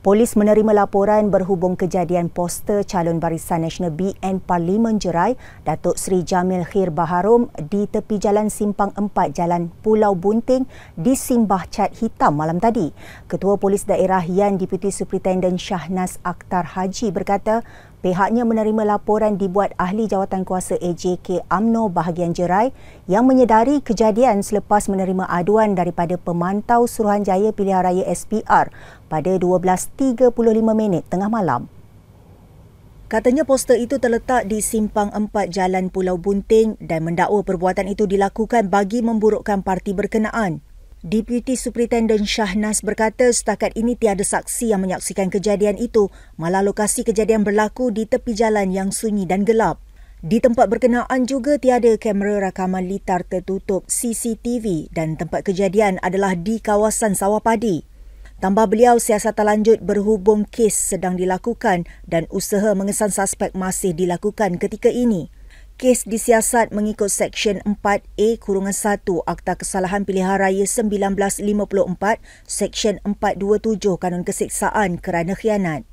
Polis menerima laporan berhubung kejadian poster calon barisan nasional BN Parlimen Jerai Datuk Seri Jamil Khir Baharum di tepi Jalan Simpang 4 Jalan Pulau Bunting di Simbah Cat Hitam malam tadi. Ketua Polis Daerah Yan Deputi Superintendent Syahnas Akhtar Haji berkata Pihaknya menerima laporan dibuat ahli jawatan kuasa AJK AMNO bahagian Jerai yang menyedari kejadian selepas menerima aduan daripada pemantau Suruhanjaya Pilihan Raya SPR pada 12.35 minit tengah malam. Katanya poster itu terletak di simpang 4 Jalan Pulau Bunting dan mendakwa perbuatan itu dilakukan bagi memburukkan parti berkenaan Deputy Superintendent Shahnas berkata setakat ini tiada saksi yang menyaksikan kejadian itu malah lokasi kejadian berlaku di tepi jalan yang sunyi dan gelap. Di tempat berkenaan juga tiada kamera rakaman litar tertutup CCTV dan tempat kejadian adalah di kawasan sawah padi. Tambah beliau siasatan lanjut berhubung kes sedang dilakukan dan usaha mengesan suspek masih dilakukan ketika ini kes disiasat mengikut Seksyen 4A-1 Akta Kesalahan Pilihan Raya 1954, Seksyen 427 Kanun Kesiksaan kerana khianat.